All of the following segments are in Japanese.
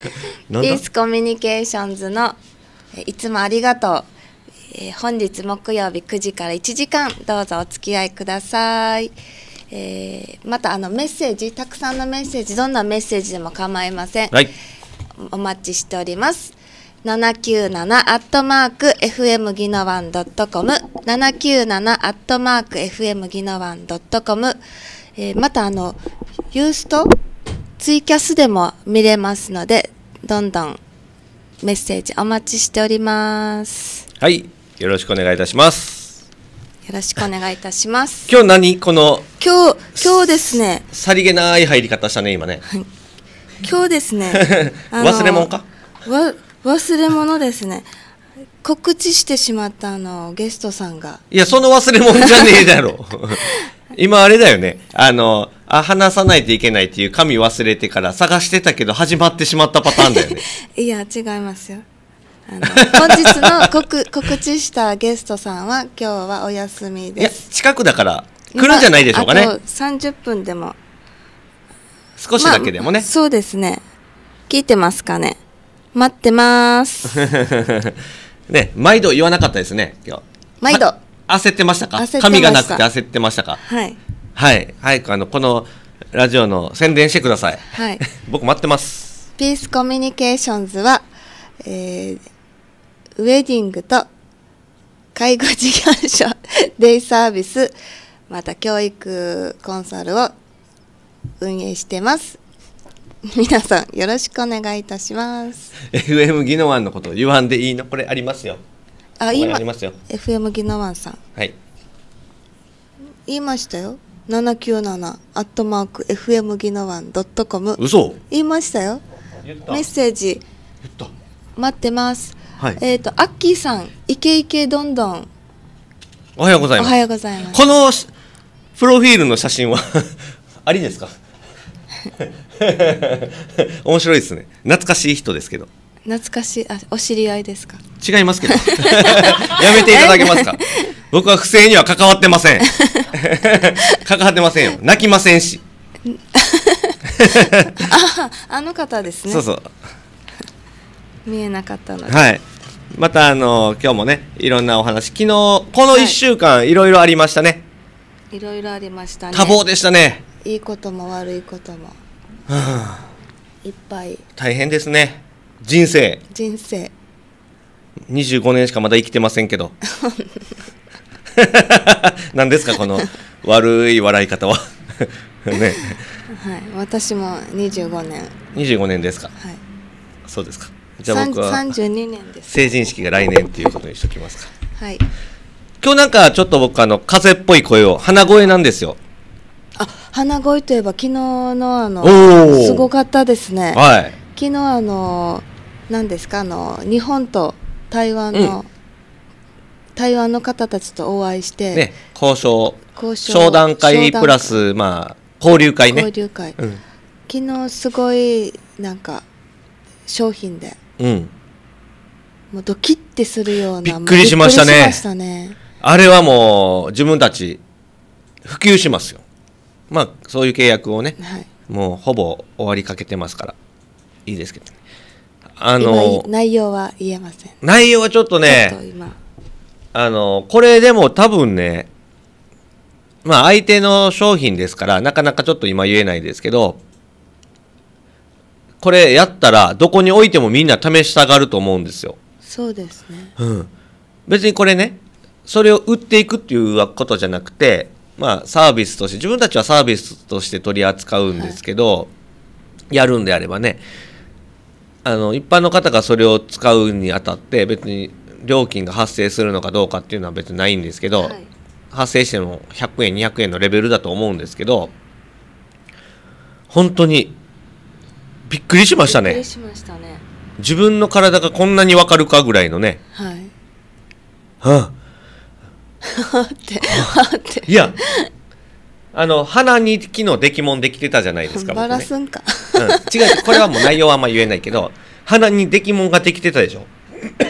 ピースコミュニケーションズのいつもありがとう、えー、本日木曜日9時から1時間どうぞお付き合いください、えー、またあのメッセージたくさんのメッセージどんなメッセージでも構いません、はい、お待ちしております797アットマーク FM ギノワンドットコム七アットマーク FM ギノワンドットコムまたあのユーストツイキャスでも見れますので、どんどんメッセージお待ちしております。はい、よろしくお願いいたします。よろしくお願いいたします。今日何この今日今日ですね。さりげない入り方したね今ね。今日ですね。忘れ物か。わ忘れ物ですね。告知してしまったあのゲストさんがいやその忘れ物じゃねえだろ 今あれだよね。あの、あ、話さないといけないっていう紙忘れてから探してたけど始まってしまったパターンだよね。いや、違いますよ。あの本日の告 告知したゲストさんは今日はお休みです。近くだから来るんじゃないでしょうかね。あと30分でも。少しだけでもね、まあ、そうですね。聞いてますかね。待ってます。ね、毎度言わなかったですね、今日。毎度。焦ってましたか髪がなくて焦ってましたかはいはい早くあのこのラジオの宣伝してくださいはい 僕待ってますピースコミュニケーションズは、えー、ウェディングと介護事業所デイサービスまた教育コンサルを運営してます皆さんよろしくお願いいたします FM 技能案のこと言わんでいいのこれありますよあ今ありますよ FM ギノワンさんはい言いましたよ七九七アットマーク FM ギノワンドットコム嘘言いましたよメッセージ待ってます、はい、えっ、ー、とアッキーさんイケイケどんどんおはようございますおはようございますこのプロフィールの写真は ありですか 面白いですね懐かしい人ですけど懐かしいあお知り合いですか違いますけど やめていただけますか 僕は不正には関わってません 関わってませんよ泣きませんしああの方ですねそうそう見えなかったのではいまたあの今日もねいろんなお話昨日この1週間、はい、いろいろありましたねいろいろありましたね多忙でしたねいいことも悪いことも、はあ、いっぱい大変ですね人生人生25年しかまだ生きてませんけど 何ですかこの悪い笑い方は ねはい私も25年25年ですかはいそうですかじゃあ僕は32年です成人式が来年っていうことにしときますかはい今日なんかちょっと僕あの風っぽい声を鼻声なんですよあ鼻声といえば昨日のあのすごかったですねはい昨日あの何ですかあの日本と台湾の、うん、台湾の方たちとお会いして、ね、交渉商談会プラス、まあ、交流会ね交流会、うん、昨日すごいなんか商品で、うん、もうドキッてするようなびっくりしましたね、ね、あれはもう自分たち普及しますよまあそういう契約をね、はい、もうほぼ終わりかけてますからいいですけどあの内容は言えません内容はちょっとねあのこれでも多分ねまあ相手の商品ですからなかなかちょっと今言えないですけどこれやったらどこに置いてもみんな試したがると思うんですよそうですね、うん、別にこれねそれを売っていくっていうことじゃなくてまあサービスとして自分たちはサービスとして取り扱うんですけど、はい、やるんであればねあの一般の方がそれを使うにあたって別に料金が発生するのかどうかっていうのは別にないんですけど、はい、発生しても100円200円のレベルだと思うんですけど本当にびっくりしましたね、ね、自分の体がこんなに分かるかぐらいのねはいはあ ってはあっていやあの鼻に昨日できもんできてたじゃないですか。バラすんか、僕うん、違うこれはもう内容はあんま言えないけど 鼻にできもんができてたでしょ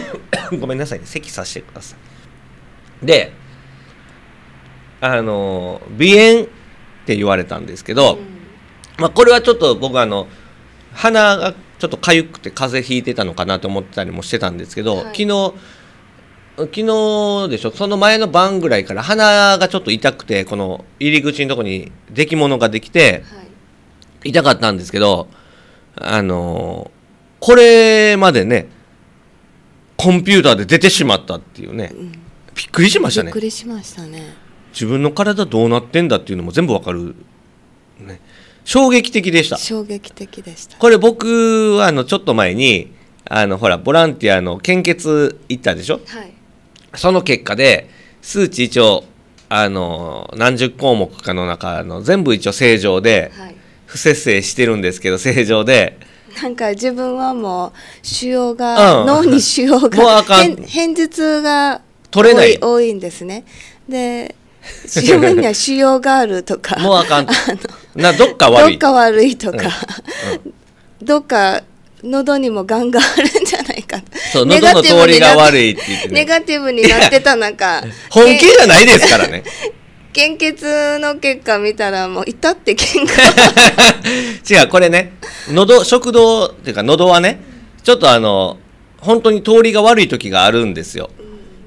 ごめんなさいね咳させてくださいであの鼻炎って言われたんですけど、うん、まあ、これはちょっと僕あの鼻がちょっと痒くて風邪ひいてたのかなと思ってたりもしてたんですけど、はい、昨日昨日でしょその前の晩ぐらいから鼻がちょっと痛くてこの入り口のとこにできものができて、はい、痛かったんですけどあのこれまでねコンピューターで出てしまったっていうね、うん、びっくりしましたねびっくりしましたね自分の体どうなってんだっていうのも全部わかる、ね、衝撃的でした衝撃的でしたこれ僕はあのちょっと前にあのほらボランティアの献血行ったでしょ、はい、その結果で、数値一応、あの、何十項目かの中の全部一応正常で、不節制してるんですけど、正常で、なんか自分はもう腫瘍が、うん、脳に腫瘍が偏頭痛が取れない多いんですねで自分には腫瘍があるとかもうあかんなどっか悪いどっか悪いとか、うんうん、どっか喉にもガがあるんじゃないかそう喉の通りが悪いって言って、ね、ネガティブになってた中 本気じゃないですからね 献血の結果見たらもうたって喧嘩 違うこれね喉食道っていうか喉はねちょっとあの本当に通りが悪い時があるんですよ、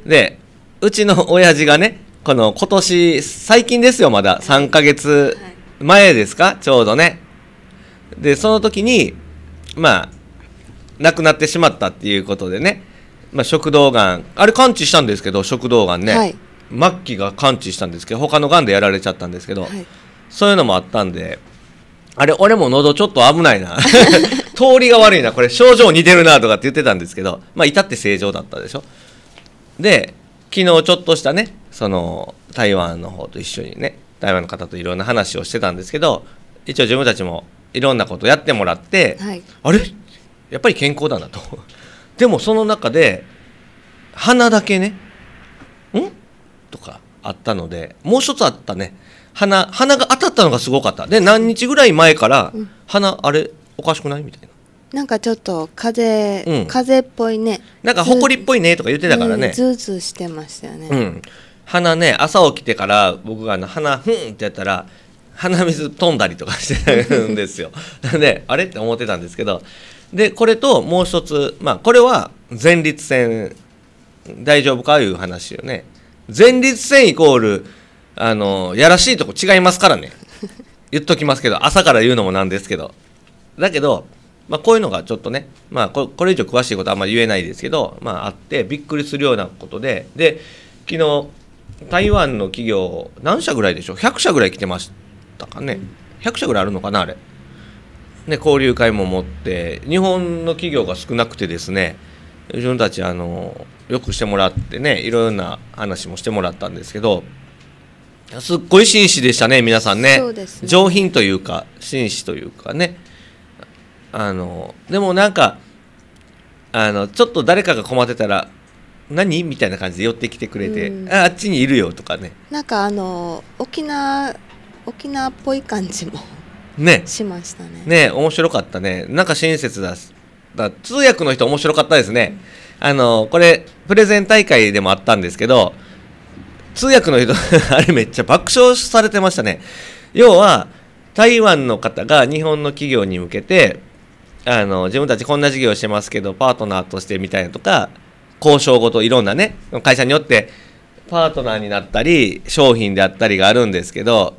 でうちの親父がねこの今年最近ですよまだ3ヶ月前ですか、ちょうどねでその時にまあ亡くなってしまったっていうことでね、まあ、食道がんあれ完治したんですけど食道がんね、はい、末期が完治したんですけど他のがんでやられちゃったんですけど、はい、そういうのもあったんであれ俺も喉ちょっと危ないな 通りが悪いなこれ症状似てるなとかって言ってたんですけどまあ至って正常だったでしょで昨日ちょっとしたねその台湾の方と一緒にね台湾の方といろんな話をしてたんですけど一応自分たちもいろんなことやってもらって、はい、あれやっぱり健康だなと でもその中で鼻だけね「ん?」とかあったのでもう一つあったね鼻鼻が当たったのがすごかったで何日ぐらい前から鼻、うん、あれおかしくないみたいななんかちょっと風、うん、風っぽいねなんかほこりっぽいねとか言ってたからね、うん、ズーズーしてましたよね、うん、鼻ね朝起きてから僕が鼻ふんってやったら鼻水飛んだりとかしてるんですよな であれって思ってたんですけどでこれともう一つ、まあ、これは前立腺大丈夫かいう話よね前立腺イコールあのやらしいとこ違いますからね 言っときますけど朝から言うのもなんですけどだけど、まあ、こういうのがちょっとね、まあこ、これ以上詳しいことはあんまり言えないですけど、まあ、あってびっくりするようなことでで昨日台湾の企業何社ぐらいでしょう100社ぐらい来てましたかね100社ぐらいあるのかなあれね、交流会も持って日本の企業が少なくてですね自分たちあのよくしてもらってねいろいろな話もしてもらったんですけどすっごい紳士でしたね皆さんね、ね、上品というか紳士というかねあのでもなんかあのちょっと誰かが困ってたら何みたいな感じで寄ってきてくれて、うん、ああっちにいるよとかねなんかあの沖縄沖縄っぽい感じもねしましたねね面白かったねなんか親切だだ通訳の人面白かったですね、うん、あのこれプレゼン大会でもあったんですけど通訳の人 あれめっちゃ爆笑されてましたね要は台湾の方が日本の企業に向けてあの自分たちこんな事業してますけどパートナーとしてみたいなとか交渉ごといろんなね会社によってパートナーになったり商品であったりがあるんですけど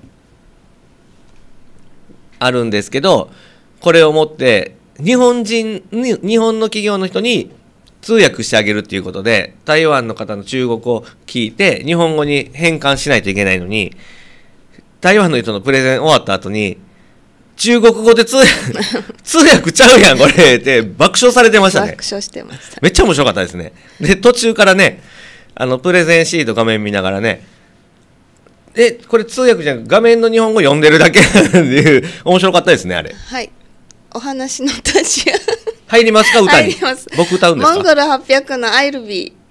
あるんですけどこれを持って日本人に、日本の企業の人に通訳してあげるっていうことで台湾の方の中国を聞いて日本語に変換しないといけないのに台湾の人のプレゼン終わった後に中国語で通訳 通訳ちゃうやんこれって爆笑されてましたね爆笑してましためっちゃ面白かったですねで途中からねあのプレゼンシート画面見ながらねえこれ通訳じゃん画面の日本語読んでるだけ っていう面白かったですねあれはいお話の途中入りますか歌に僕歌うんですかモンゴル800のアイルビー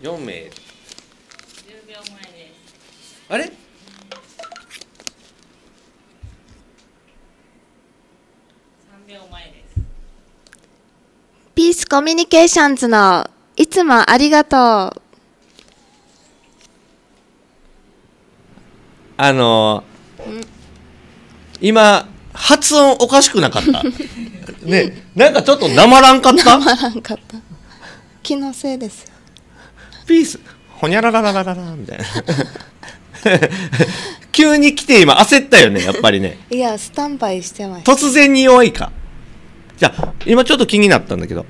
四名秒前ですあれピースコミュニケーションズのいつもありがとうあの今発音おかしくなかったねなんかちょっとなまらんかったなまらんかった気のせいですよピースほにゃららららららみたいな 急に来て今焦ったよねやっぱりね いやスタンバイしてました突然に弱いかじゃあ今ちょっと気になったんだけど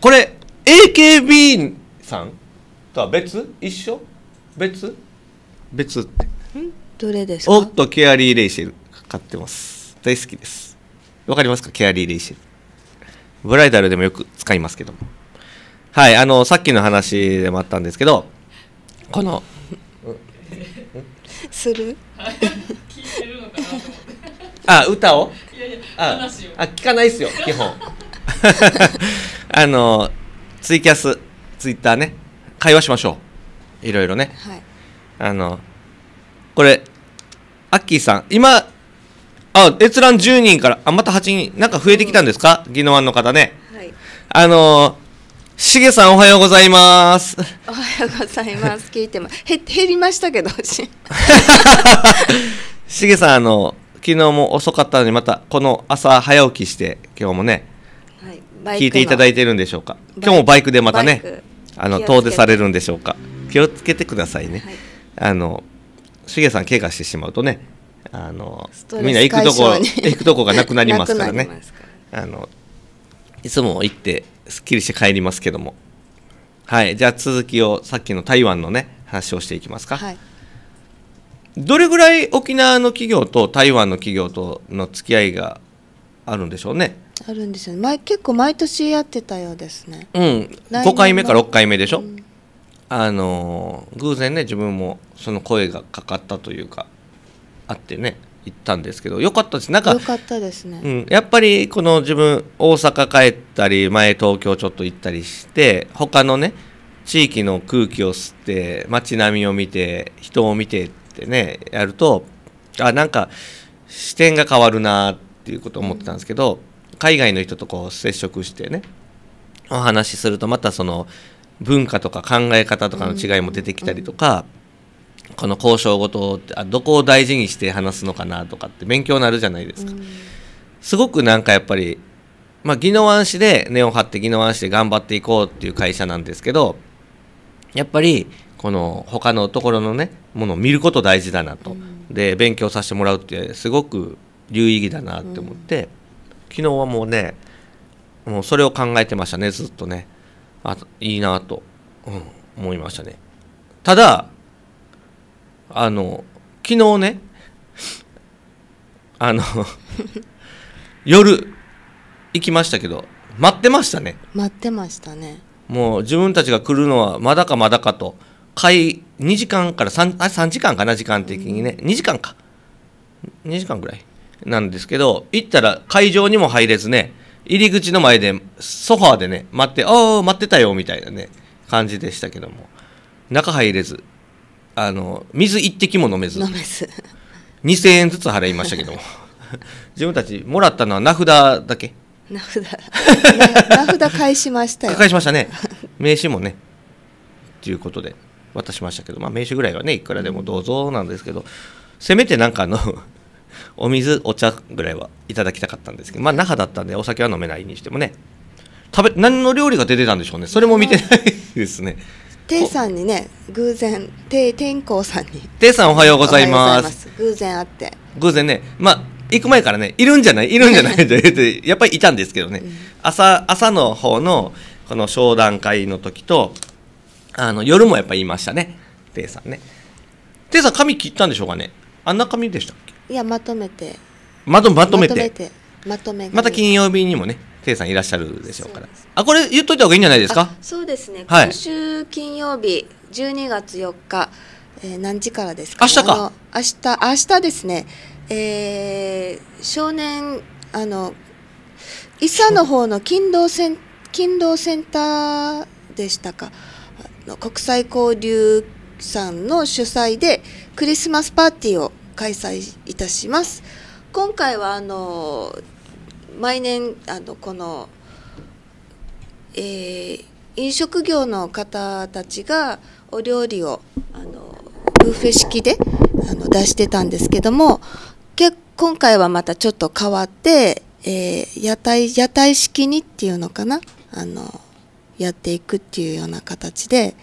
これ AKB さんとは別一緒別別ってどれですかおっとケアリー・レイシェル買ってます大好きですわかりますかケアリー・レイシェルブライダルでもよく使いますけどもはい、あの、さっきの話でもあったんですけど、この、するあ、歌をあ聞かないですよ、基本。あの、ツイキャス、ツイッターね、会話しましょう。いろいろね。はい、あの、これ、アッキーさん、今、あ、閲覧10人から、あ、また8人、なんか増えてきたんですか、宜野湾の方ね。はい、あのしげさんおはようございます。おはようございます。聞いてもへ減りましたけど。しげさんあの昨日も遅かったのにまたこの朝早起きして今日もね、はい、聞いていただいてるんでしょうか。今日もバイクでまたねあの遠出されるんでしょうか。気をつけてくださいね。はい、あのしげさん怪我してしまうとねあのみんな行くとこ行くとこがなくなりますからね。あのいつも行ってすっきりして帰りますけどもはいじゃあ続きをさっきの台湾のね話をしていきますか、はい、どれぐらい沖縄の企業と台湾の企業との付き合いがあるんでしょうねあるんですよね前結構毎年やってたようですねうん5回目か6回目でしょ、うん、あの偶然ね自分もその声がかかったというかあってね行ったんですけど良かったですなんかかったですね、うん、やっぱりこの自分大阪帰ったり前東京ちょっと行ったりして他のね地域の空気を吸って街並みを見て人を見てってねやるとあなんか視点が変わるなっていうことを思ってたんですけど、うん、海外の人とこう接触してねお話しするとまたその文化とか考え方とかの違いも出てきたりとか、うんこの交渉事あどこを大事にして話すのかなとかって勉強になるじゃないですか、うん、すごくなんかやっぱり、まあ、宜野湾市で根を張って宜野湾市で頑張っていこうっていう会社なんですけどやっぱりこの他のところのねものを見ること大事だなと、うん、で勉強させてもらうってすごく有意義だなって思って、うん、昨日はもうねもうそれを考えてましたねずっとねあいいなと、うん、思いましたねただあの昨日ねあの 夜行きましたけど待ってましたね待ってましたねもう自分たちが来るのはまだかまだかと開2時間から 3, あ3時間かな時間的にね、うん、2時間か2時間ぐらいなんですけど行ったら会場にも入れずね入り口の前でソファーでね待って「ああ待ってたよ」みたいなね感じでしたけども中入れずあの水一滴も飲めず飲めず2000円ずつ払いましたけども 自分たちもらったのは名札だけ名札 名札返しましたよ返しましたね名刺もねっていうことで渡しましたけど、まあ、名刺ぐらいはねいくらでもどうぞなんですけどせめてなんかあのお水お茶ぐらいはいただきたかったんですけどまあ那覇だったんでお酒は飲めないにしてもね食べ何の料理が出てたんでしょうねそれも見てないですね、テイさんにね偶然テイ天候さんにテイさんおはようございます偶然会って偶然ねまあ行く前からねいるんじゃないいるんじゃない って言ってやっぱりいたんですけどね、うん、朝朝の方のこの商談会の時とあの夜もやっぱ言いましたねテイさんねテイさん髪切ったんでしょうかねあんな髪でしたっけいやまとめてまとまとめてまとめてまた金曜日にもね圭さんいらっしゃるでしょうから。あ、これ言っといた方がいいんじゃないですか。そうですね。今週金曜日、十二月四日、えー、何時からですか、ね、明日か。明日、明日ですね。えー、少年、あの。伊佐の方の勤労セン、勤労センターでしたか。の国際交流さんの主催で、クリスマスパーティーを開催いたします。今回はあの毎年あのこの、えー、飲食業の方たちがお料理をあのブーフェ式であの出してたんですけども今回はまたちょっと変わって、えー、屋台屋台式にっていうのかなあのやっていくっていうような形で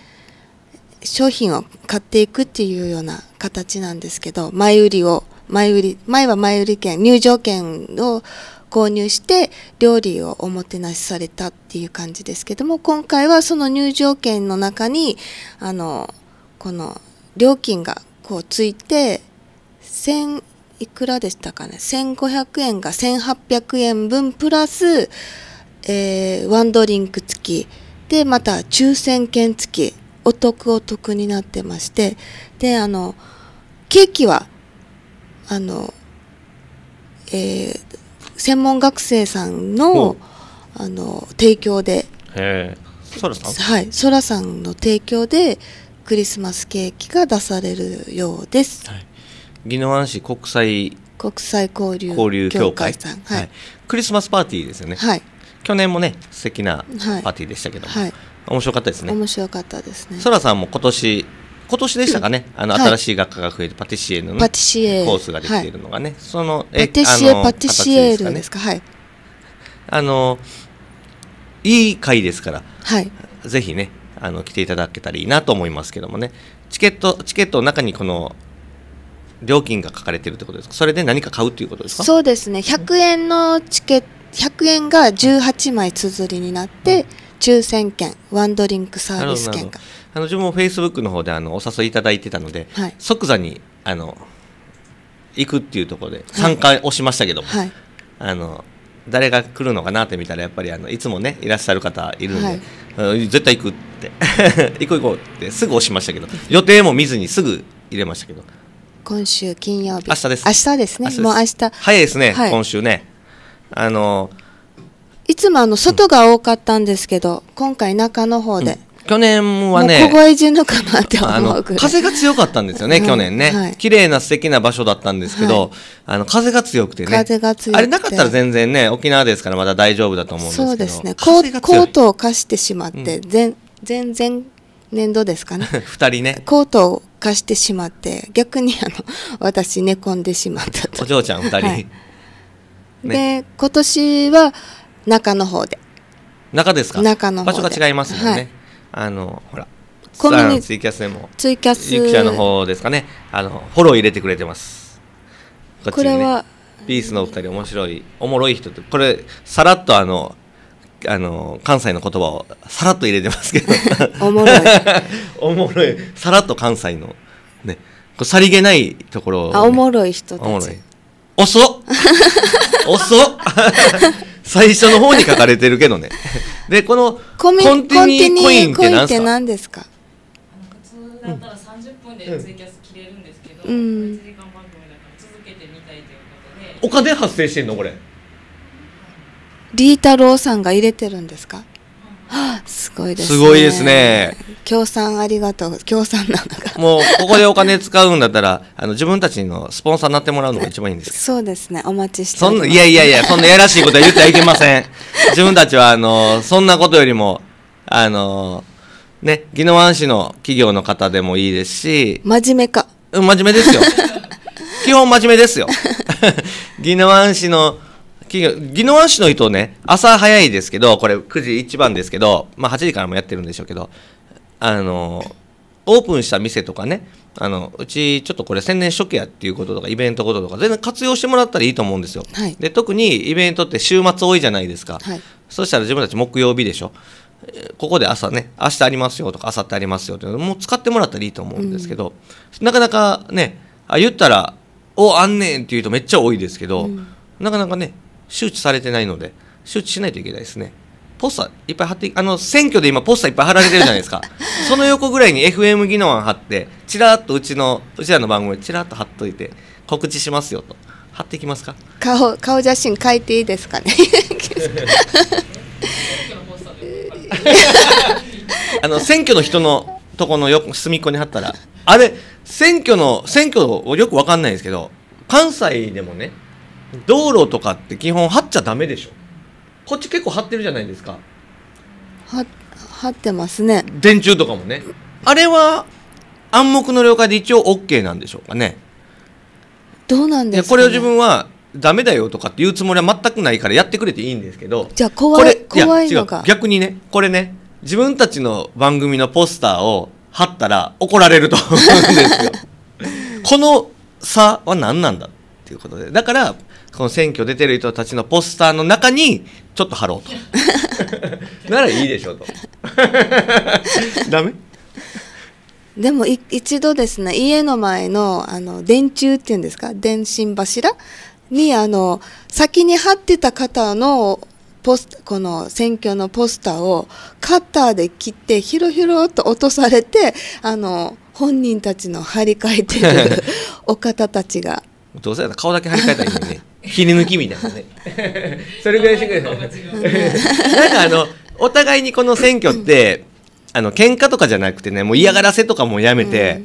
商品を買っていくっていうような形なんですけど前売りを前売り前は前売り券入場券を購入して料理をおもてなしされたっていう感じですけども今回はその入場券の中にあのこの料金がこうついて1000いくらでしたかね1500円が1800円分プラス、えー、ワンドリンク付きでまた抽選券付きお得お得になってましてであのケーキはあの、えー、専門学生さんのあの提供でそらさんはいソラさんの提供でクリスマスケーキが出されるようです、はい、宜野湾市国際国際交流交流協会さん、はい、はい、クリスマスパーティーですよね、はい、去年もね素敵なパーティーでしたけどはい、面白かったですね面白かったですねソラさんも今年今年でしたかね、あの、新しい学科が増えてパティシエの、ね、パティシエコースができているのがね、はい、そのパティシエパティシエールですか、はいあのいい会ですから、はい、ぜひねあの来ていただけたらいいなと思いますけどもねチケットチケットの中にこの料金が書かれてるってことですかそれで何か買うということですかそうですね100円のチケ100円が18枚綴りになって、うん、抽選券ワンドリンクサービス券があの自分もフェイスブックの方であのお誘いいただいてたので、はい、即座にあの行くっていうところで参加をしましたけども、はい、あの誰が来るのかなって見たらやっぱりあのいつもねいらっしゃる方いるんで、はい、絶対行くって 行こう行こうってすぐ押しましたけど予定も見ずにすぐ入れましたけど今週金曜日明日です明日ですねもう明日早いですね、はい、今週ねあのいつもあの外が多かったんですけど、うん、今回中の方で、去年はねかなって思う風が強かったんですよね、去年ね、はい、綺麗な素敵な場所だったんですけど、はい、あの風が強くてね風が強くあれなかったら全然ね沖縄ですからまだ大丈夫だと思うんですけどそうですねコートを貸してしまって、うん、全然年度ですかね2 人ねコートを貸してしまって逆にあの私寝込んでしまったとお嬢ちゃん2人、はいね、で今年は中の方で中ですか中の方場所が違いますよね、はいあのほらこの、ツイキャスでもツイキャスゆきちゃんの方ですかねあのフォロー入れてくれてますこ、ね,、れはピースのお二人面白いおもろい人ってこれさらっとあのあの関西の言葉をさらっと入れてますけど おもろい おもろいさらっと関西のねこさりげないところ、ね、あおもろい人たちおもろい遅っ遅っ 最初の方に書かれてるけどねでこのコンティニーコインって何ですか普通だったら30分でツイキャス切れるんですけど、うん、1時間番組だから続けてみたいということでお金発生してんのこれリータローさんが入れてるんですかすごいですね。すごいですね。協賛ありがとう。協賛なんが。もう、ここでお金使うんだったら、あの、自分たちのスポンサーになってもらうのが一番いいんですけど。そうですね。お待ちしてそんな、いやいやいや、そんなやらしいことは言ってはいけません。自分たちは、あの、そんなことよりも、あの、ね、宜野湾市の企業の方でもいいですし。真面目か。うん、真面目ですよ。基本真面目ですよ。宜野湾市の、宜野湾市の人ね、朝早いですけど、これ9時一番ですけど、まあ8時からもやってるんでしょうけど、あの、オープンした店とかね、あのうちちょっとこれ宣伝初期やっていうこととかイベントこととか全然活用してもらったらいいと思うんですよ、はい、で特にイベントって週末多いじゃないですか、はい、そしたら自分たち木曜日でしょここで朝ね明日ありますよとか明後日ありますよってもう使ってもらったらいいと思うんですけど、うん、なかなかねあ言ったら「おあんねん」って言うとめっちゃ多いですけど、うん、なかなかね周知されてないので周知しないといけないですねポスターいっぱい貼ってあの選挙で今ポスターいっぱい貼られてるじゃないですか その横ぐらいに FM 技能案貼ってちらっとうちのうちらの番組ちらっと貼っといて告知しますよと貼っていきますか顔顔写真書いていいですかね あの選挙の人のとこのよ隅っこに貼ったらあれ選挙の選挙よくわかんないですけど関西でもね道路とかって基本張っちゃダメでしょこっち結構張ってるじゃないですかは張ってますね電柱とかもねあれは暗黙の了解で一応 OK なんでしょうかねどうなんですか、ね、これを自分はダメだよとかっていうつもりは全くないからやってくれていいんですけどじゃあ怖い怖いのか逆にねこれね自分たちの番組のポスターを貼ったら怒られると思うんですよ この差は何なんだっていうことでだからこの選挙出てる人たちのポスターの中にちょっと貼ろうと ならいいでしょうと ダメでも一度ですね家の前のあの電柱っていうんですか電信柱にあの先に貼ってた方のポスこの選挙のポスターをカッターで切ってひろひろと落とされてあの本人たちの張り替えてる お方たちが。どうせ顔だけ張り替えたらいいのにね切り抜きみたいなね それぐらいしてくれなんかあのお互いにこの選挙ってあの喧嘩とかじゃなくてねもう嫌がらせとかもやめて、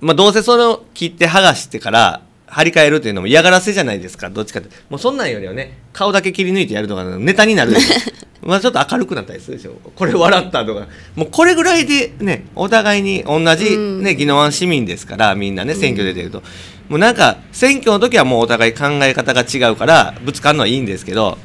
うん、まあ、どうせその切って剥がしてから張り替えるというのも嫌がらせじゃないですかどっちかってもうそんなんよりはね顔だけ切り抜いてやるとかネタになる まあちょっと明るくなったりするでしょこれ笑ったとかもうこれぐらいでねお互いに同じ、ね、宜野湾市民ですからみんなね選挙出てると、うん、もうなんか選挙の時はもうお互い考え方が違うからぶつかるのはいいんですけど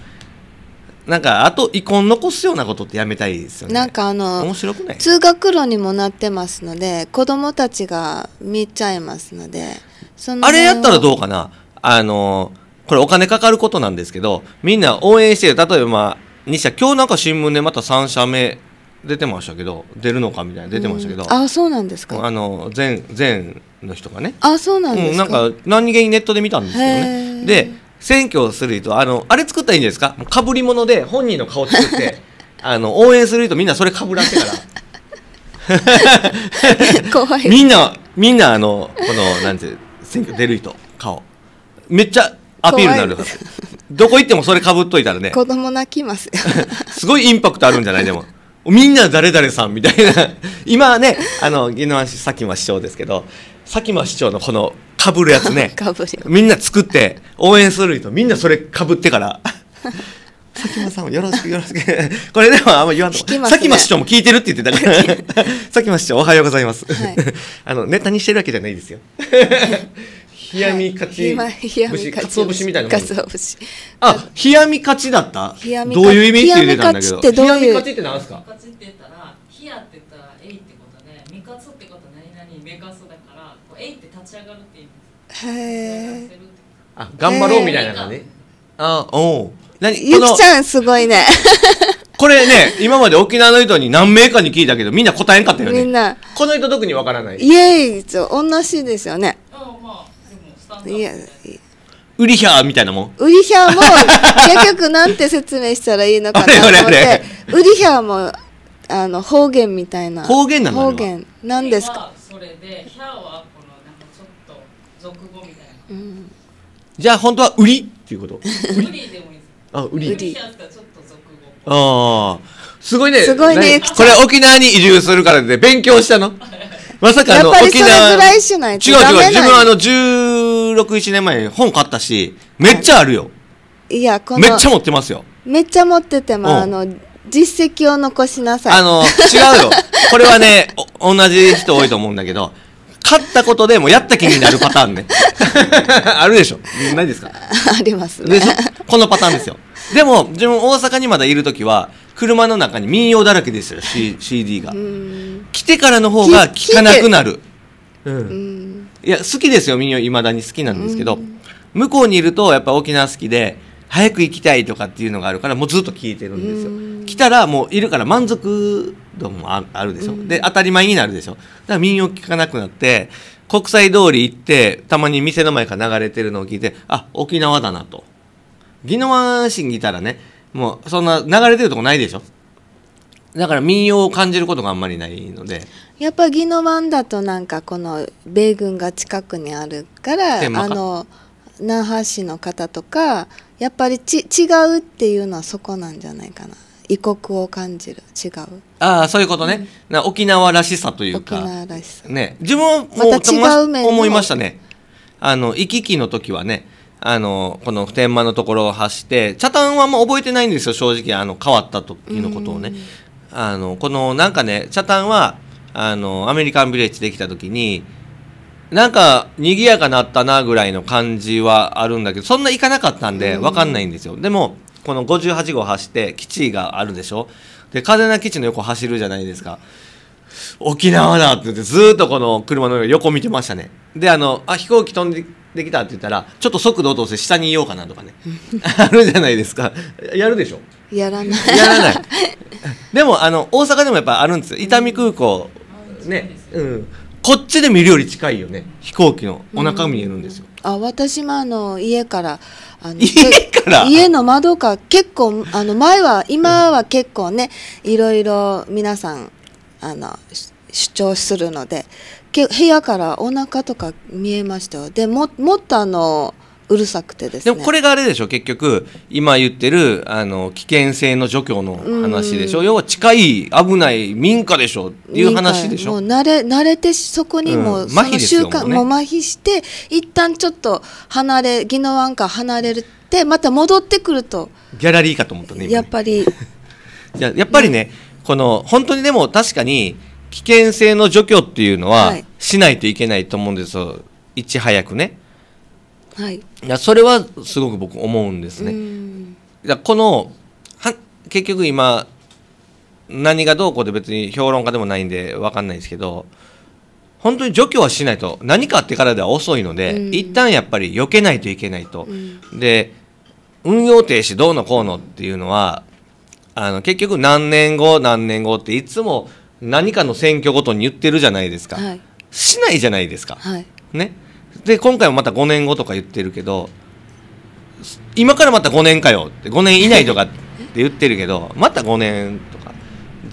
なんかあと遺恨残すようなことってやめたいですよね。なんかあの面白くない通学路にもなってますので子供たちが見ちゃいますので。そのあれやったらどうかなあのこれお金かかることなんですけどみんな応援してる例えばまあ2社今日なんか新聞でまた3社目出てましたけど出るのかみたいな出てましたけど、うん、あそうなんですかあの前前の人がねあそうなんですか、うん、なんか何気にネットで見たんですよねで選挙する人あのあれ作ったらいいんですかかぶり物で本人の顔作って あの応援する人みんなそれかぶらってから 怖い みんなみんなあのこのなんて選挙出る人顔めっちゃアピールになるはずどこ行ってもそれかぶっといたらね子供泣きます すごいインパクトあるんじゃないでもみんな誰々さんみたいな今はねあの宜野湾市佐喜真市長ですけど佐喜真市長のこのかぶるやつね みんな作って応援する人みんなそれかぶってから佐喜眞さんもよろしくよろしく。これでもあんま言わんと。佐きま市長も聞いてるって言ってたから。佐喜眞市長おはようございます。はい、あの、ネタにしてるわけじゃないですよ。冷やみ勝ち。かつお節みたいなもん。か節。あ、冷やみ勝ちだったどういう意味って言ってたんだけど。冷やみ勝ちって何すか勝ちって言ったら、冷やって言ったら、えいってことで、みかつってこと何々、めかすだから、えいって立ち上がるって意味へえ。あ、頑張ろうみたいな感じ。あ、おう。何ゆきちゃんすごいね。これね、今まで沖縄の人に何名かに聞いたけど、みんな答えんかったよね。みんな。この人特にわからない。イエイと同じですよね。ういや、ウリヒャーみたいなもん。ウリヒャーも、結局なんて説明したらいいのかなと思って、ウリヒャーも、あの、方言みたいな。方言なの方言。何ですかんと、うじゃあ、本当は、ウリっていうこと。ウリでもいい。あウリウリああすごいねすごいねこれ沖縄に移住するからで勉強したの まさかあの沖縄違う違う自分あの161年前本買ったしめっちゃあるよ、いやこのめっちゃ持ってますよめっちゃ持ってても、うん、あの実績を残しなさいあの違うよこれはね同じ人多いと思うんだけど勝ったことでもやった気になるパターンね あるでしょないですか ありますねこのパターンですよでも自分大阪にまだいる時は車の中に民謡だらけですよ、C、CD が来てからの方が聴かなくなる、うん、いや好きですよ民謡いまだに好きなんですけど、向こうにいるとやっぱ沖縄好きで早く行きたいとかっていうのがあるからもうずっと聞いてるんですよ来たらもういるから満足度もあるでしょで当たり前になるでしょだから民謡聞かなくなって国際通り行ってたまに店の前から流れてるのを聞いてあ沖縄だなと宜野湾市にいたらねもうそんな流れてるとこないでしょだから民謡を感じることがあんまりないのでやっぱ宜野湾だとなんかこの米軍が近くにあるからあの那覇市の方とかやっぱりち違うっていうのはそこなんじゃないかな異国を感じる違うああそういうことね、うん、沖縄らしさというか沖縄らしさね自分も違う面思いましたねあの行き来の時はねあの、この普天間のところを走って、北谷はあんま覚えてないんですよ、正直、あの、変わった時のことをね。あの、この、なんかね、北谷は、あの、アメリカンビレッジできた時に、なんか、賑やかなったな、ぐらいの感じはあるんだけど、そんな行かなかったんで、わかんないんですよ。でも、この58号走って、基地があるでしょで、風な基地の横走るじゃないですか。沖縄だって言って、ずっとこの車の横見てましたね。で、あの、あ、飛行機飛んでできたって言ったらちょっと速度落として下にいようかなとかね あるじゃないですかやるでしょやらないやらない でもあの大阪でもやっぱあるんですよ伊丹空港ね、うん、こっちで見るより近いよね飛行機のお腹見えるんですよ、うん、あ私もあの家からあの 家から家の窓か結構あの前は今は結構ねいろいろ皆さんあの主張するので部屋からお腹とか見えましたよでももっとあのうるさくてですねでもこれがあれでしょ結局今言ってるあの危険性の除去の話でしょ要は近い危ない民家でしょっていう話でしょもう慣れ慣れてそこにも、うその習慣もう、ね、麻痺して一旦ちょっと離れ宜野湾から離れてまた戻ってくるとギャラリーかと思ったねやっぱり やっぱりね、うん、この本当にでも確かに危険性の除去っていうのはしないといけないと思うんですよ、はい、いち早くね。はい、いやそれはすごく僕思うんですね。だこのは結局今何がどうこうで別に評論家でもないんで分かんないですけど本当に除去はしないと何かあってからでは遅いので、一旦やっぱり避けないといけないと、で運用停止どうのこうのっていうのはあの結局何年後何年後っていつも何かの選挙ごとに言ってるじゃないですか、はい、しないじゃないですか、はい、ね、で今回もまた5年後とか言ってるけど今からまた5年かよって5年以内とかって言ってるけど また5年とか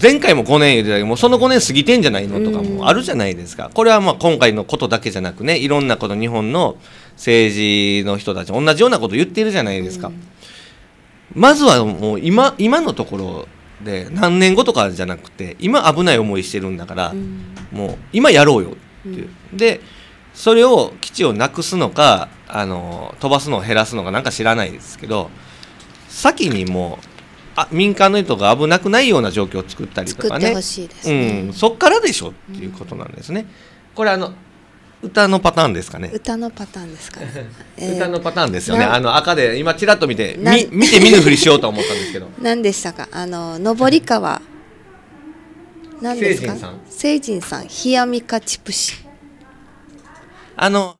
前回も5年言ってたけどもうその5年過ぎてんじゃないのとかもあるじゃないですかこれはまあ今回のことだけじゃなくねいろんなこと日本の政治の人たち同じようなこと言ってるじゃないですか。まずはもう今今のところで何年後とかじゃなくて今危ない思いしてるんだから、うん、もう今やろうよっていう、うん、でそれを基地をなくすのかあの飛ばすのを減らすのかなんか知らないですけど先にもうあ民間の人が危なくないような状況を作ったりとかね、ね、うん、そっからでしょっていうことなんですね。これあの歌のパターンですかね。歌のパターンですか、ね。歌のパターンですよね。あの赤で今ちらっと見てみ 見て見ぬふりしようと思ったんですけど。何でしたか。あの上川。何ですか。聖人さん。聖人さん。冷やみかチプシ。あの。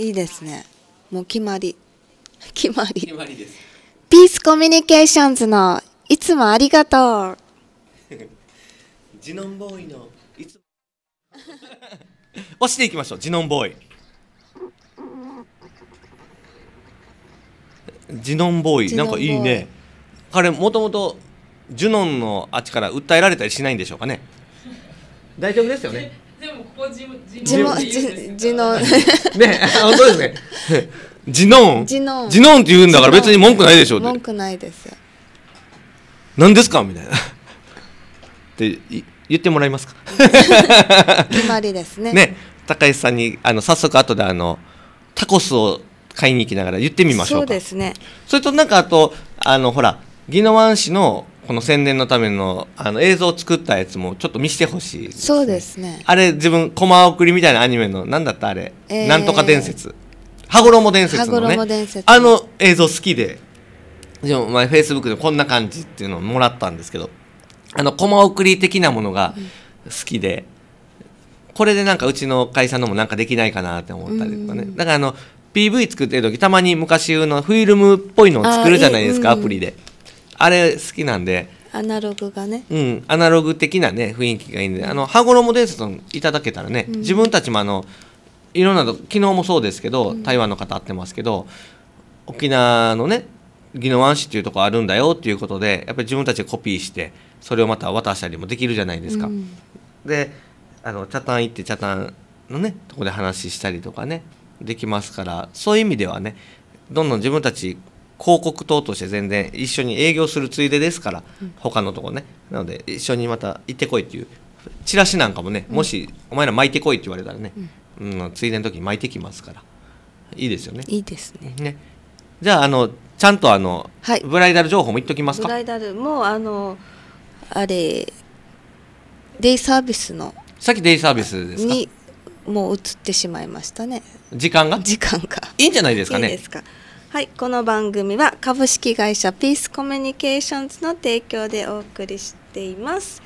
いいですねもう決まり決まり決まりですピースコミュニケーションズのいつもありがとうジノンボーイのいつ押していきましょうジノンボーイジノンボーイなんかいいね彼もともとジュノンのあっちから訴えられたりしないんでしょうかね大丈夫ですよねでもここ地地の地のね本当ですね。のんジのんジノンって言うんだから別に文句ないでしょう。文句ないです。なんですかみたいな。って言ってもらえますか。決まりですね。ね高橋さんにあの早速後であのタコスを買いに行きながら言ってみましょうそうですね。それとなんかあとあのほら宜野湾市のこの宣伝のためのあの映像を作ったやつもちょっと見してほしい、ね、そうですねあれ自分コマ送りみたいなアニメの何だったあれ、えー、なんとか伝説羽衣伝説のねあの映像好きででも前フェイスブックでこんな感じっていうのをもらったんですけどあのコマ送り的なものが好きで、うん、これでなんかうちの会社のもなんかできないかなって思ったりとかね、だからあの PV 作ってる時たまに昔のフィルムっぽいのを作るじゃないですか、アプリで。あれ好きなんでアナログがねうんアナログ的なね雰囲気がいいんで、あの羽衣伝説いただけたらね、うん、自分たちもあのいろんなと昨日もそうですけど、台湾の方会ってますけど沖縄のね宜野湾市っていうとこあるんだよっていうことでやっぱり自分たちでコピーしてそれをまた渡したりもできるじゃないですか。うん、であの茶炭行って茶炭のねとこで話したりとかねできますからそういう意味ではねどんどん自分たち広告塔として全然一緒に営業するついでですから、うん、他のとこねなので一緒にまた行ってこいっていうチラシなんかもね、うん、もしお前ら巻いてこいって言われたらね、うん、うん、ついでの時に巻いてきますからいいですよねいいですね、ね、じゃああのちゃんとあの、はい、ブライダル情報も言っときますかブライダルもあのあれデイサービスのさっきデイサービスですかにもう移ってしまいましたね時間が時間がいいんじゃないですかねいいですかはい、この番組は株式会社ピースコミュニケーションズの提供でお送りしています。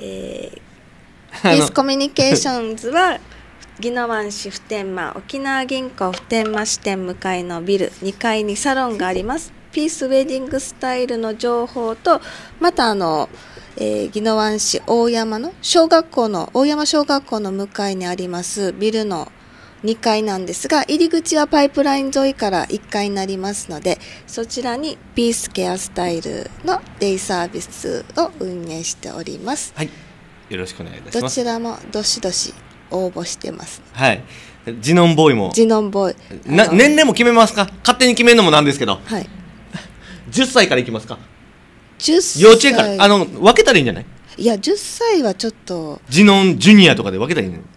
えー、ピースコミュニケーションズは宜野湾市普天間沖縄銀行普天間支店向かいのビル2階にサロンがあります。ピースウェディングスタイルの情報とまたあの、えー、宜野湾市大山の小学校の大山小学校の向かいにありますビルの2階なんですが、入り口はパイプライン沿いから1階になりますので、そちらにピースケアスタイルのデイサービスを運営しております。はい。よろしくお願いいたします。どちらもどしどし応募してます。はい。ジノンボーイも。ジノンボーイ。な年齢も決めますか勝手に決めるのもなんですけど。はい。10 歳からいきますか10歳幼稚園からあの分けたらいいんじゃないいや10歳はちょっとジノンジュニアとかで分けたらいいんじゃない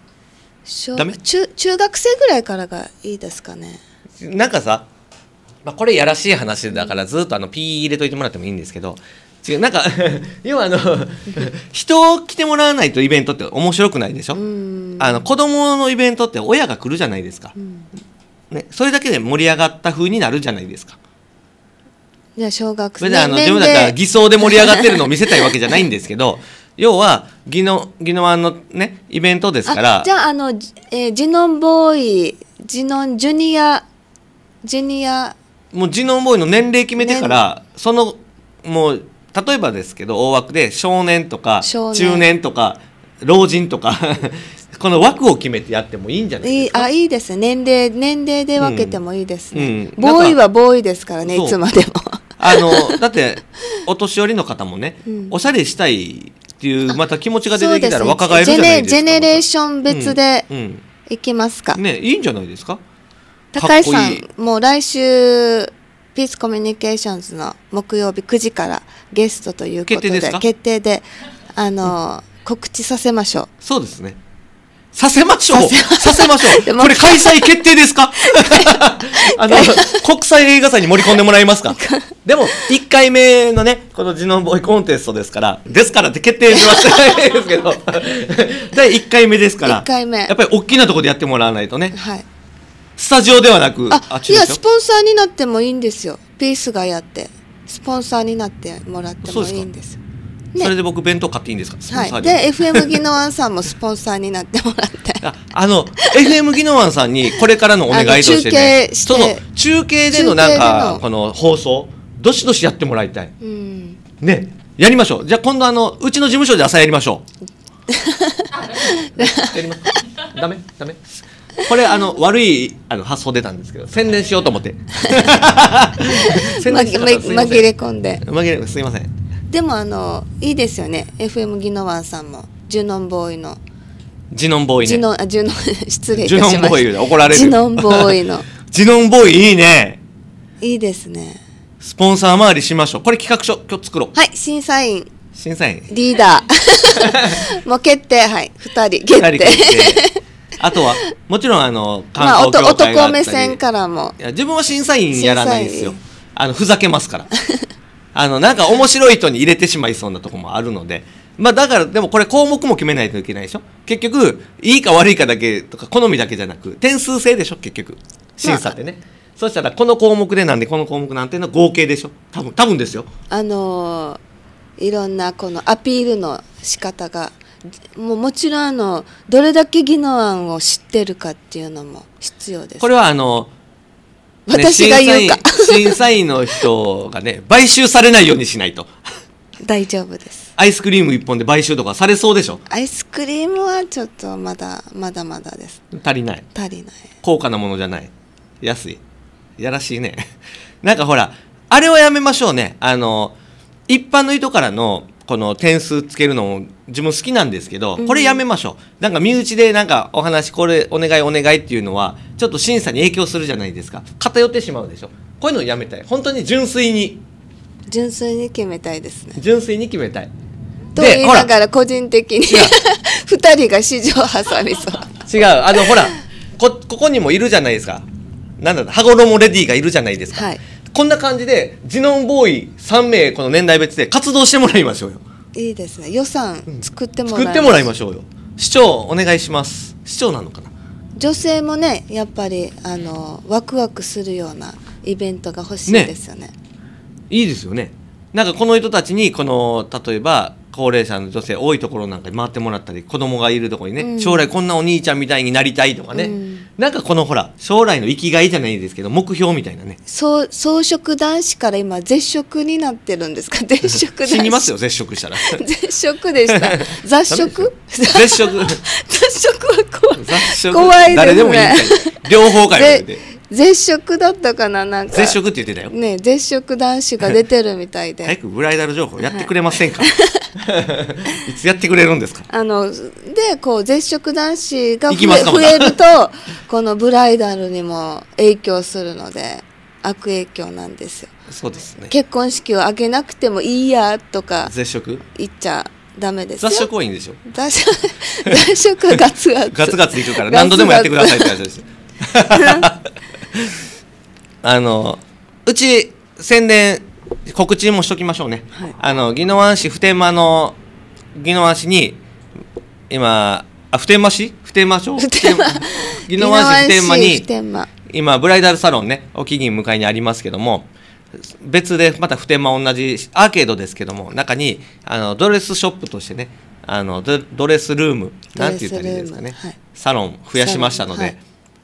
ダメ中中学生ぐらいからがいいですかねなんかさ、まあ、これやらしい話だからずっとあのピー入れといてもらってもいいんですけど違うなんか 要はあの 人を来てもらわないとイベントって面白くないでしょあの子供のイベントって親が来るじゃないですか、うん、ね、それだけで盛り上がった風になるじゃないですかゃあ小学生、ね、自分だったら偽装で盛り上がってるのを見せたいわけじゃないんですけど 要は宜野宜野湾のねイベントですからじゃああの、えー、ジノンボーイジノンジュニアジュニアもうジノンボーイの年齢決めてから、ね、そのもう例えばですけど大枠で少年とか中年とか老人とか この枠を決めてやってもいいんじゃないですかあいいです年齢年齢で分けてもいいですね、うんうん、ボーイはボーイですからねいつまでもあのだってお年寄りの方もね、うん、おしゃれしたいっていうまた気持ちが出てきたら若返るじゃないですか、ね、ジェネレーション別で、いきますか、うんうん、ねいいんじゃないですか高橋さんもう来週ピースコミュニケーションズの木曜日9時からゲストということで決定であの、うん、告知させましょうそうですねさせましょうさせましょうこれ開催決定ですかあの、国際映画祭に盛り込んでもらえますかでも、1回目のね、このジノンボーイコンテストですから、ですからって決定しました ですけど、第1回目ですから、1回目やっぱり大きなところでやってもらわないとね。はい。スタジオではなく、あいや、スポンサーになってもいいんですよ。ピースがやって。スポンサーになってもらってもいいんですよ。それで僕弁当買っていいんですかはい、で FM ギノワンさんもスポンサーになってもらって ああの FM ギノワンさんにこれからのお願いとしてねその中継でのなんかこの放送どしどしやってもらいたい、うん、ねやりましょうじゃあ今度あのうちの事務所で朝やりましょう やりますダメダメこれあの悪いあの発想出たんですけど宣伝しようと思って 宣伝紛れ込んで紛れすいませんでもあのいいですよね FM ギノワンさんもジュノンボーイのジノンボーイねジノあジュノン失礼しましたジュノンボーイ怒られるジノンボーイの ジノンボーイいいねいいですねスポンサー回りしましょうこれ企画書今日作ろうはい審査員審査員リーダー もう決定はい2人決定決定あとはもちろんあの観光協会があったり、まあ、男目線からもいや自分は審査員やらないんですよあのふざけますから あのなんか面白い人に入れてしまいそうなとこもあるので、まあ、だからでもこれ項目も決めないといけないでしょ結局いいか悪いかだけとか好みだけじゃなく点数制でしょ結局審査ってね、まあ、そしたらこの項目でなんでこの項目なんていうのは合計でしょ多分多分ですよあのー、いろんなこのアピールの仕方がもうもちろんあのどれだけ技能案を知ってるかっていうのも必要です、これはあのー私が言うか、ね、審査員の人がね買収されないようにしないと大丈夫ですアイスクリーム1本で買収とかされそうでしょアイスクリームはちょっとまだまだまだです足りない足りない高価なものじゃない安いやらしいねなんかほらあれはやめましょうねあの一般の人からのこの点数つけるのも自分好きなんですけど、これやめましょう、うん、なんか身内でなんかお話これお願いお願いっていうのはちょっと審査に影響するじゃないですか偏ってしまうでしょこういうのやめたい本当に純粋に純粋に決めたいですね純粋に決めたいと言いながら個人的に2 人が市場挟みそう違うあのほらこここにもいるじゃないですかなんだろう羽衣レディーがいるじゃないですか、はいこんな感じでジノンボーイ3名この年代別で活動してもらいましょうよいいですね予算作ってもらい、うん、作ってもらいましょうよ市長お願いします市長なのかな女性もねやっぱりあのワクワクするようなイベントが欲しいですよね、ね、いいですよねなんかこの人たちにこの例えば高齢者の女性多いところなんかに回ってもらったり子供がいるところにね、うん、将来こんなお兄ちゃんみたいになりたいとかね、うん、なんかこのほら将来の生きがいじゃないですけど目標みたいなねそう草食男子から今絶食になってるんですか 絶食男子死にますよ絶食したら絶食でした 雑食絶食 雑食は怖い雑食怖いでね、誰でもいい両方から絶食だったかななんか絶食って言ってたよね絶食男子が出てるみたいで早くブライダル情報やってくれませんか、はい いつやってくれるんですかあのでこう絶食男子が増えるとこのブライダルにも影響するので悪影響なんですよそうですね結婚式をあげなくてもいいやとか絶食言っちゃダメですよ雑食はいいんでしょ雑雑食はガツガツガツガツいくから何度でもやってくださいって話です あのうち宣伝告知もしときましょうね、はい、あの宜野湾市普天間の宜野湾市に今あ普天間市普天間町普天間宜野湾市普天間に天間今ブライダルサロンねお木銀向かいにありますけども別でまた普天間同じアーケードですけども中にあのドレスショップとしてねあのドレスルームなんて言ったらいいですかね、はい、サロン増やしましたので、はい、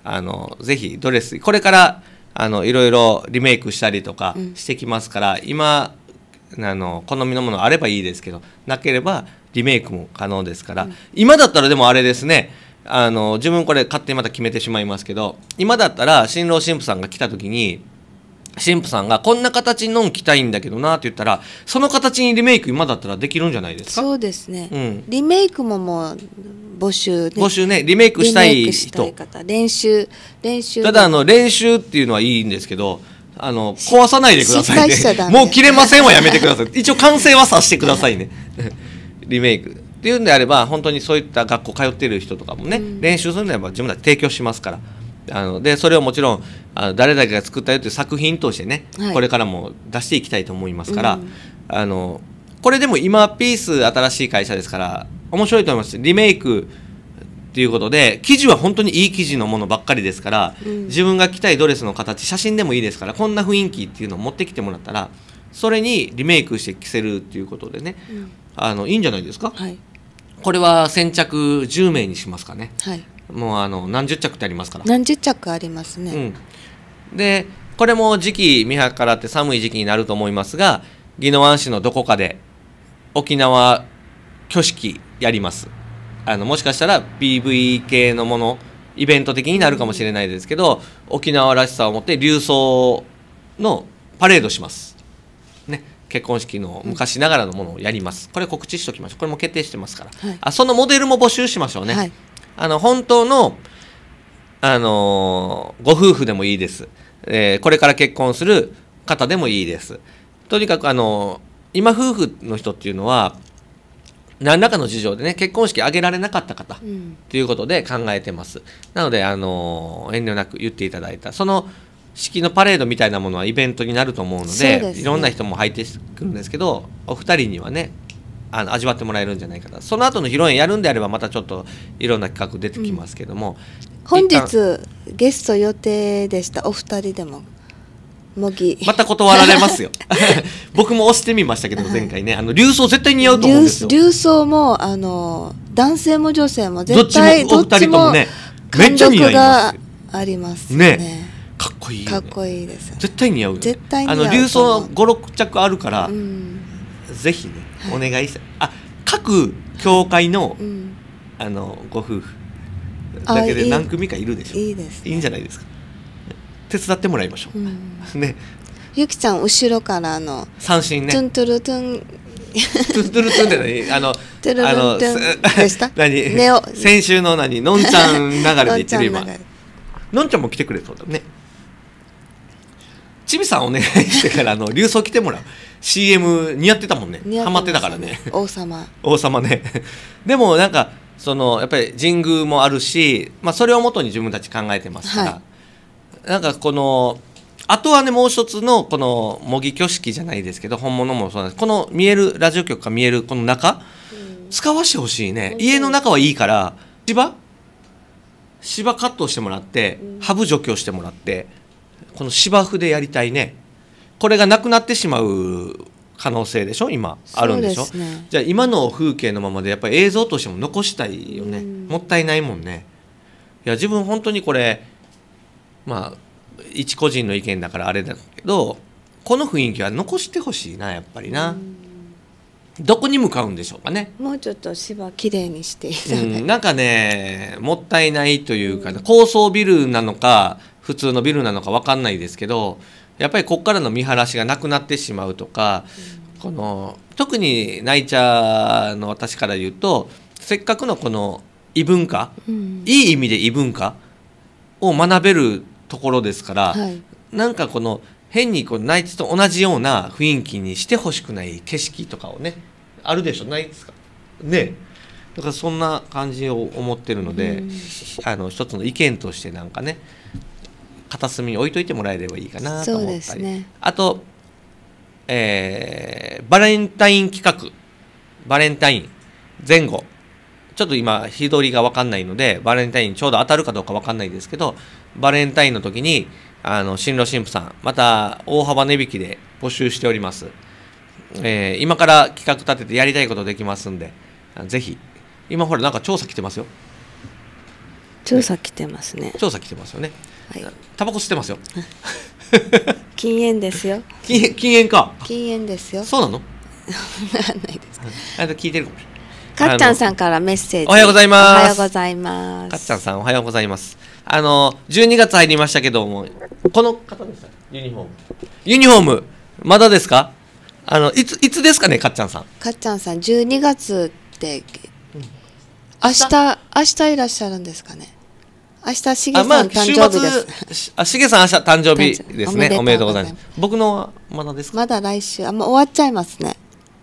あのぜひドレスこれからあのいろいろリメイクしたりとかしてきますから、うん、今あの好みのものあればいいですけどなければリメイクも可能ですから、うん、今だったらでもあれですねあの自分これ勝手にまた決めてしまいますけど今だったら新郎新婦さんが来た時に神父さんがこんな形のん着たいんだけどなって言ったらその形にリメイク今だったらできるんじゃないですかそうですね、うん、リメイクももう募集募集ねリメイクしたい人練習練習ただあの練習っていうのはいいんですけどあの壊さないでくださいねもう切れませんはやめてください一応完成はさせてくださいね リメイクっていうんであれば本当にそういった学校通ってる人とかもね、うん、練習するのでば自分たち提供しますから。あのでそれをもちろんあ誰々が作ったよという作品としてね、はい、これからも出していきたいと思いますから、うん、あのこれでも今ピース新しい会社ですから面白いと思いますリメイクということで生地は本当にいい生地のものばっかりですから、うん、自分が着たいドレスの形写真でもいいですからこんな雰囲気っていうのを持ってきてもらったらそれにリメイクして着せるっていうことでね、うん、あのいいんじゃないですか、はい、これは先着10名にしますかね、はいもうあの何十着ってありますから何十着ありますね、うん、でこれも時期見計らって寒い時期になると思いますが宜野湾市のどこかで沖縄挙式やりますあのもしかしたら b v 系のものイベント的になるかもしれないですけど、沖縄らしさを持って琉装のパレードします、ね、結婚式の昔ながらのものをやりますこれ告知しておきましょうこれも決定してますから、はい、あそのモデルも募集しましょうね、はいあの、本当の、あのー、ご夫婦でもいいです。えー、これから結婚する方でもいいです。とにかく、あのー、今夫婦の人っていうのは、何らかの事情でね、結婚式挙げられなかった方、ってということで考えてます。なので、あの遠慮なく言っていただいた。その、式のパレードみたいなものはイベントになると思うので、ね、いろんな人も入ってくるんですけどお二人にはねあの味わってもらえるんじゃないかなその後の披露宴やるんであればまたちょっといろんな企画出てきますけども、うん、本日ゲスト予定でしたお二人でも。模擬また断られますよ 僕も押してみましたけど前回ね、あの流装絶対似合うと思うんですよ流装もあの男性も女性も絶対どっもお二人ともねめっちゃ似合いますありますね、ね、かっこいい、ね、かっこいいです、絶対似合う絶対似合うあの流装56着あるから、うん、ぜひねお願いした、あ各教会の、うん、あのご夫婦だけで何組かいるでしょういいです、ね、いいんじゃないですか手伝ってもらいましょう、うん、ねゆきちゃん後ろからの三振ねトゥントゥルトゥントゥントゥルトゥンって何 あのトゥルルトゥンでし 何ネオ先週の何のんちゃん流れで言ってる今のんちゃんも来てくれそうだねちびさんお願いしてからあの流送来てもらう CM 似合ってたもんねハマってたからね王様王様ねでもなんかそのやっぱり神宮もあるし、まあ、それをもとに自分たち考えてますから、はい、なんかこのあとはねもう一つのこの模擬挙式じゃないですけど本物もそうなんですこの見えるラジオ局が見えるこの中、うん、使わしてほしいね家の中はいいから芝芝カットしてもらって、うん、ハブ除去してもらって。この芝生でやりたいねこれがなくなってしまう可能性でしょ今あるんでしょ、ね、じゃあ今の風景のままでやっぱり映像としても残したいよね、うん、もったいないもんねいや自分本当にこれまあ一個人の意見だからあれだけどこの雰囲気は残してほしいなやっぱりな、うん、どこに向かうんでしょうかねもうちょっと芝きれいにしていただうん、なんかねもったいないというか、ね、高層ビルなのか普通のビルなのか分かんないですけどやっぱりここからの見晴らしがなくなってしまうとか、うん、この特にナイチャーの私から言うとせっかくのこの異文化、うん、いい意味で異文化を学べるところですから、はい、なんかこの変にこナイ地と同じような雰囲気にしてほしくない景色とかをねあるでしょないですかねだからそんな感じを思ってるので、うん、あの一つの意見としてなんかね片隅に置いといてもらえればいいかなと思ったり、ね、あと、えー、バレンタイン企画バレンタイン前後ちょっと今日取りが分かんないのでバレンタインちょうど当たるかどうか分かんないですけどバレンタインの時にあの新郎新婦さんまた大幅値引きで募集しております、えー、今から企画立ててやりたいことできますんでぜひ今ほらなんか調査来てますよ調査来てますね調査来てますよねタバコ吸ってますよ禁煙ですよ 禁煙か禁煙ですよそうなの あと聞いてるかもしれないかっちゃんさんからメッセージおはようございますおはようございますかっちゃんさんおはようございますあの12月入りましたけどもこの方でした。ユニフォームユニフォームまだですかあのいついつですかねかっちゃんさんかっちゃんさん12月って、明日明日いらっしゃるんですかね明日しげさん誕生日です。あ、しげさん明日誕生日ですね。おめでとうございます。僕のはまだですまだ来週、あ、もう終わっちゃいますね。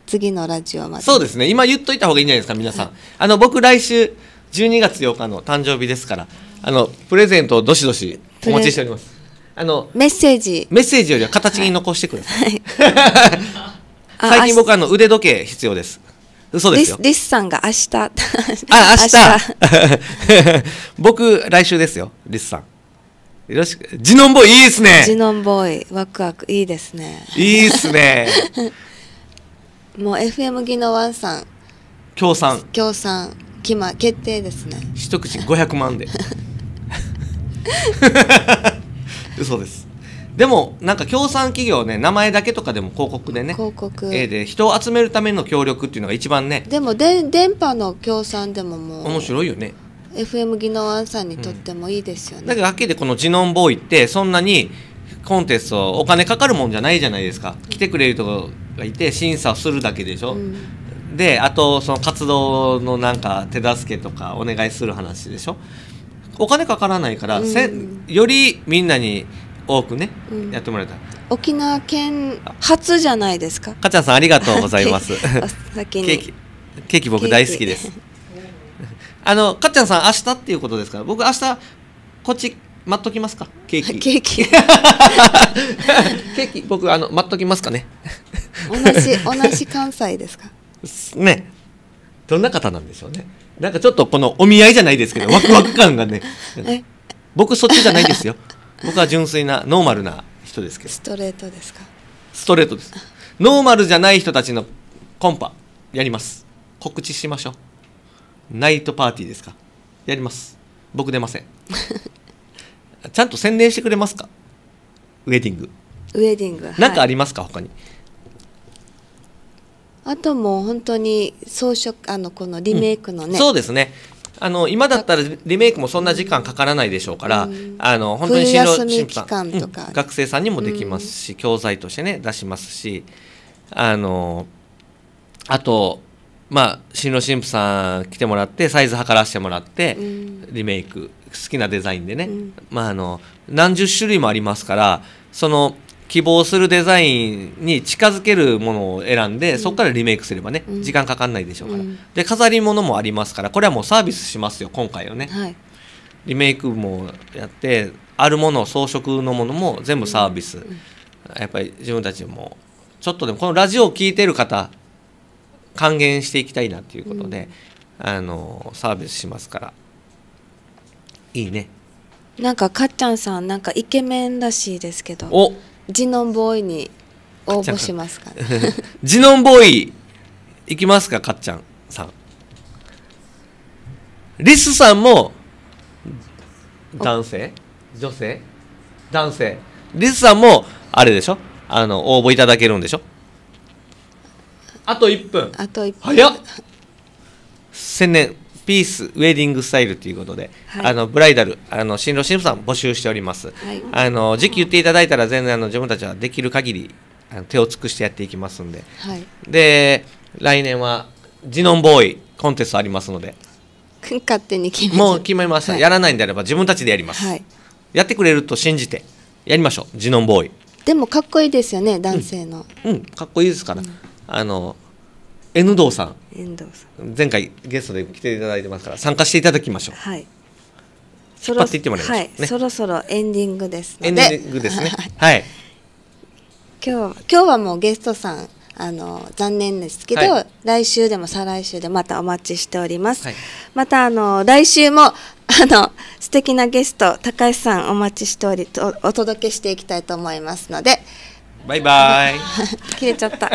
次のラジオまで。そうですね。今言っといた方がいいんじゃないですか、皆さん。あの僕来週12月8日の誕生日ですから、あのプレゼントをどしどしお持ちしております。あのメッセージ。メッセージよりは形に残してください。はい、最近僕あの腕時計必要です。リですよスさんが明日あ明日 僕来週ですよリスさんよろしくジノンボーイいいですねジノンボーイワクワクいいですねいいですね もう FM 技能ワンさん協賛協賛決ま決定ですね一口500万で 嘘ですでもなんか協賛企業ね名前だけとかでも広告でね広告で人を集めるための協力っていうのが一番ねでもで電波の協賛でももう面白いよね FM 技能アンさんにとってもいいですよね、うん、だけどはっきりこのジノンボーイってそんなにコンテストお金かかるもんじゃないじゃないですか来てくれる人がいて審査するだけでしょ、うん、であとその活動のなんか手助けとかお願いする話でしょお金かからないから、うん、せよりみんなに多くね、うん、やってもらえた沖縄県初じゃないですかかちゃんさんありがとうございます ケーキケーキ僕大好きですあのかちゃんさん明日っていうことですから僕明日こっち待っときますかケーキ ケーキ ケーキ僕あの待っときますかね同じ同じ関西ですかねどんな方なんでしょうねなんかちょっとこのお見合いじゃないですけどワクワク感がね僕そっちじゃないですよ僕は純粋なノーマルな人ですけどストレートですかストレートですノーマルじゃない人たちのコンパやります告知しましょうナイトパーティーですかやります僕出ません ちゃんと宣伝してくれますかウェディングウェディング何かありますか、はい、他にあともう本当に装飾あのこのリメイクのね、うん、そうですねあの今だったらリメイクもそんな時間かからないでしょうから、うん、あの本当に新郎新婦さん、うん、学生さんにもできますし、うん、教材としてね出しますしあのあとまあ新郎新婦さん来てもらってサイズ測らせてもらってリメイク好きなデザインでね、まああの何十種類もありますからその希望するデザインに近づけるものを選んで、そこからリメイクすればね、時間かかんないでしょうから、で飾り物もありますからこれはもうサービスしますよ今回はね、はい、リメイクもやってあるもの装飾のものも全部サービス、やっぱり自分たちもちょっとでもこのラジオを聴いてる方還元していきたいなっていうことで、あのサービスしますからいいねなんかかっちゃんさんなんかイケメンらしいですけどおジノンボーイに応募しますか、ね、ジノンボーイいきますかかっちゃんさんリスさんも男性女性男性リスさんもあれでしょあの応募いただけるんでしょあと1分あと1分早っ千年ピースウェディングスタイルということで、はい、あのブライダルあの新郎新婦さん募集しております、はい、あの時期言っていただいたら全然あの自分たちはできる限りあの手を尽くしてやっていきますんで、はい、で来年はジノンボーイコンテストありますので勝手に決めもう決めました、やらないんであれば自分たちでやります、やってくれると信じてやりましょうジノンボーイでもかっこいいですよね男性の、うん、うん、かっこいいですから、うん、あの N 堂さん遠藤さ前回ゲストで来ていただいてますから参加していただきましょうはい引っ張っていってもらいまそろそろはいそろそろエンディングですエンディングですね はい今日は今日はもうゲストさんあの残念ですけど、はい来週でも再来週でまたお待ちしております、はいまたあの来週も あの素敵なゲスト高橋さんお待ちしておりおお届けしていきたいと思いますのでバイバイ 切れちゃった